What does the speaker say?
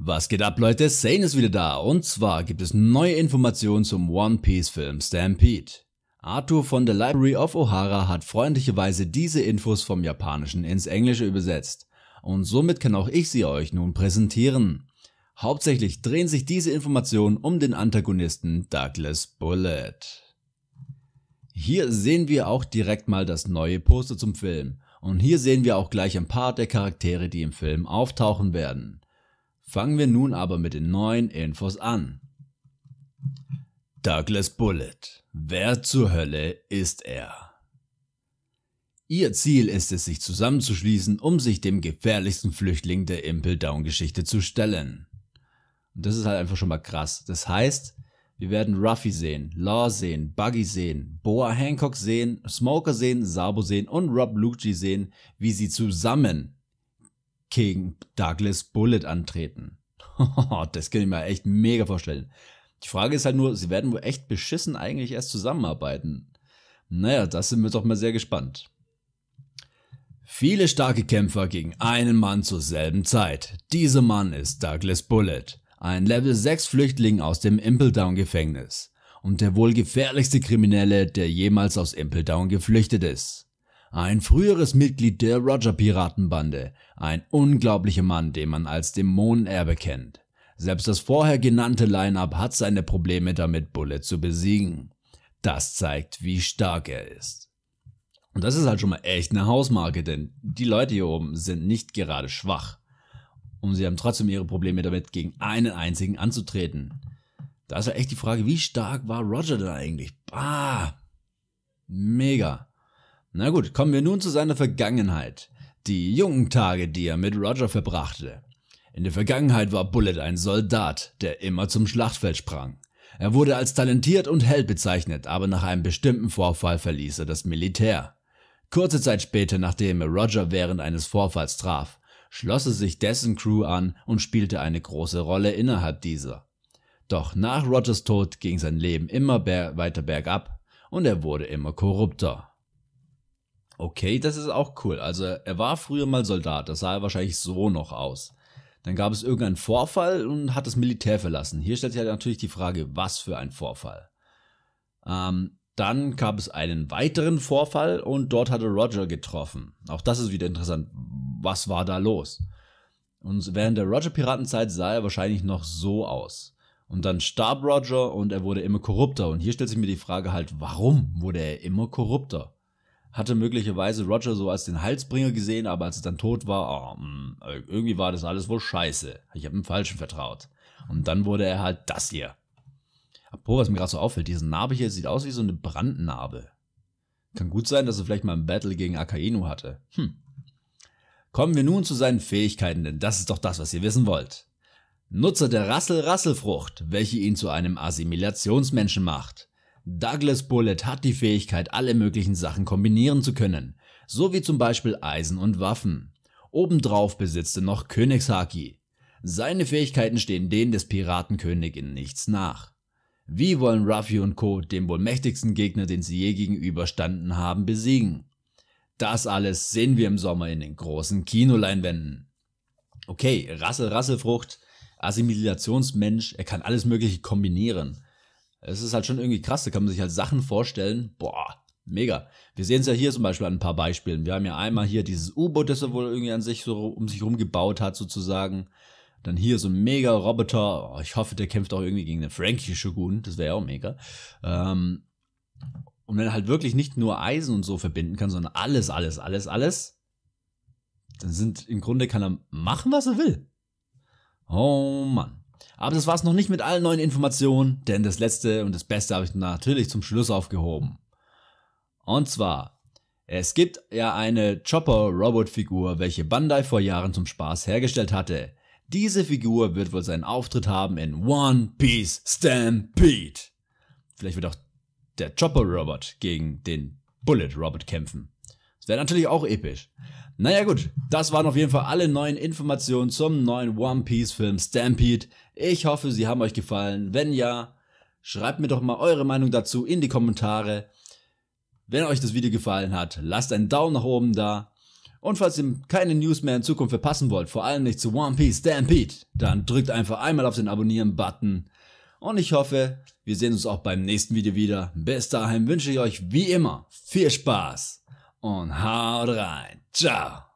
Was geht ab Leute, Sane ist wieder da und zwar gibt es neue Informationen zum One Piece Film Stampede. Arthur von der Library of O'Hara hat freundlicherweise diese Infos vom Japanischen ins Englische übersetzt und somit kann auch ich sie euch nun präsentieren. Hauptsächlich drehen sich diese Informationen um den Antagonisten Douglas Bullet. Hier sehen wir auch direkt mal das neue Poster zum Film und hier sehen wir auch gleich ein paar der Charaktere die im Film auftauchen werden. Fangen wir nun aber mit den neuen Infos an. Douglas Bullitt. Wer zur Hölle ist er? Ihr Ziel ist es, sich zusammenzuschließen, um sich dem gefährlichsten Flüchtling der Impel Down Geschichte zu stellen. Und das ist halt einfach schon mal krass. Das heißt, wir werden Ruffy sehen, Law sehen, Buggy sehen, Boa Hancock sehen, Smoker sehen, Sabo sehen und Rob Lucci sehen, wie sie zusammen gegen Douglas Bullet antreten. das kann ich mir echt mega vorstellen. Die Frage ist halt nur, sie werden wohl echt beschissen eigentlich erst zusammenarbeiten. Naja, das sind wir doch mal sehr gespannt. Viele starke Kämpfer gegen einen Mann zur selben Zeit. Dieser Mann ist Douglas Bullet, ein Level 6 Flüchtling aus dem Impeldown Gefängnis und der wohl gefährlichste Kriminelle, der jemals aus Impeldown geflüchtet ist. Ein früheres Mitglied der Roger Piratenbande, ein unglaublicher Mann, den man als Dämonenerbe kennt. Selbst das vorher genannte Line-Up hat seine Probleme damit, Bullet zu besiegen. Das zeigt, wie stark er ist. Und das ist halt schon mal echt eine Hausmarke, denn die Leute hier oben sind nicht gerade schwach. Und sie haben trotzdem ihre Probleme damit, gegen einen einzigen anzutreten. Da ist ja echt die Frage, wie stark war Roger denn eigentlich? Bah! Mega. Na gut, kommen wir nun zu seiner Vergangenheit. Die jungen Tage, die er mit Roger verbrachte. In der Vergangenheit war Bullet ein Soldat, der immer zum Schlachtfeld sprang. Er wurde als talentiert und Held bezeichnet, aber nach einem bestimmten Vorfall verließ er das Militär. Kurze Zeit später, nachdem er Roger während eines Vorfalls traf, schloss er sich dessen Crew an und spielte eine große Rolle innerhalb dieser. Doch nach Rogers Tod ging sein Leben immer weiter bergab und er wurde immer korrupter. Okay, das ist auch cool. Also er war früher mal Soldat, das sah er wahrscheinlich so noch aus. Dann gab es irgendeinen Vorfall und hat das Militär verlassen. Hier stellt sich halt natürlich die Frage, was für ein Vorfall. Ähm, dann gab es einen weiteren Vorfall und dort hatte Roger getroffen. Auch das ist wieder interessant. Was war da los? Und während der Roger-Piratenzeit sah er wahrscheinlich noch so aus. Und dann starb Roger und er wurde immer korrupter. Und hier stellt sich mir die Frage halt, warum wurde er immer korrupter? hatte möglicherweise Roger so als den Halsbringer gesehen, aber als er dann tot war, oh, irgendwie war das alles wohl scheiße. Ich habe dem Falschen vertraut. Und dann wurde er halt das hier. Apropos, was mir gerade so auffällt, diese Narbe hier sieht aus wie so eine Brandnarbe. Kann gut sein, dass er vielleicht mal ein Battle gegen Akainu hatte. Hm. Kommen wir nun zu seinen Fähigkeiten, denn das ist doch das, was ihr wissen wollt. Nutzer der Rassel-Rasselfrucht, welche ihn zu einem Assimilationsmenschen macht. Douglas Bullet hat die Fähigkeit, alle möglichen Sachen kombinieren zu können, so wie zum Beispiel Eisen und Waffen. Obendrauf besitzt er noch Königshaki. Seine Fähigkeiten stehen denen des Piratenkönig in nichts nach. Wie wollen Ruffy und Co. den wohl mächtigsten Gegner, den sie je gegenüberstanden haben, besiegen? Das alles sehen wir im Sommer in den großen Kinoleinwänden. Okay, Rasse, Rassefrucht, Assimilationsmensch, er kann alles Mögliche kombinieren. Es ist halt schon irgendwie krass, da kann man sich halt Sachen vorstellen. Boah, mega. Wir sehen es ja hier zum Beispiel an ein paar Beispielen. Wir haben ja einmal hier dieses U-Boot, das er wohl irgendwie an sich so um sich gebaut hat, sozusagen. Dann hier so ein mega Roboter. Oh, ich hoffe, der kämpft auch irgendwie gegen den Frankie Shogun. Das wäre ja auch mega. Ähm, und wenn er halt wirklich nicht nur Eisen und so verbinden kann, sondern alles, alles, alles, alles, dann sind im Grunde kann er machen, was er will. Oh Mann. Aber das war es noch nicht mit allen neuen Informationen, denn das letzte und das beste habe ich natürlich zum Schluss aufgehoben. Und zwar, es gibt ja eine Chopper-Robot-Figur, welche Bandai vor Jahren zum Spaß hergestellt hatte. Diese Figur wird wohl seinen Auftritt haben in One Piece Stampede. Vielleicht wird auch der Chopper-Robot gegen den Bullet-Robot kämpfen. Wäre natürlich auch episch. Naja gut, das waren auf jeden Fall alle neuen Informationen zum neuen One Piece Film Stampede. Ich hoffe, sie haben euch gefallen. Wenn ja, schreibt mir doch mal eure Meinung dazu in die Kommentare. Wenn euch das Video gefallen hat, lasst einen Daumen nach oben da. Und falls ihr keine News mehr in Zukunft verpassen wollt, vor allem nicht zu One Piece Stampede, dann drückt einfach einmal auf den Abonnieren-Button. Und ich hoffe, wir sehen uns auch beim nächsten Video wieder. Bis dahin wünsche ich euch wie immer viel Spaß und haut rein. Ciao.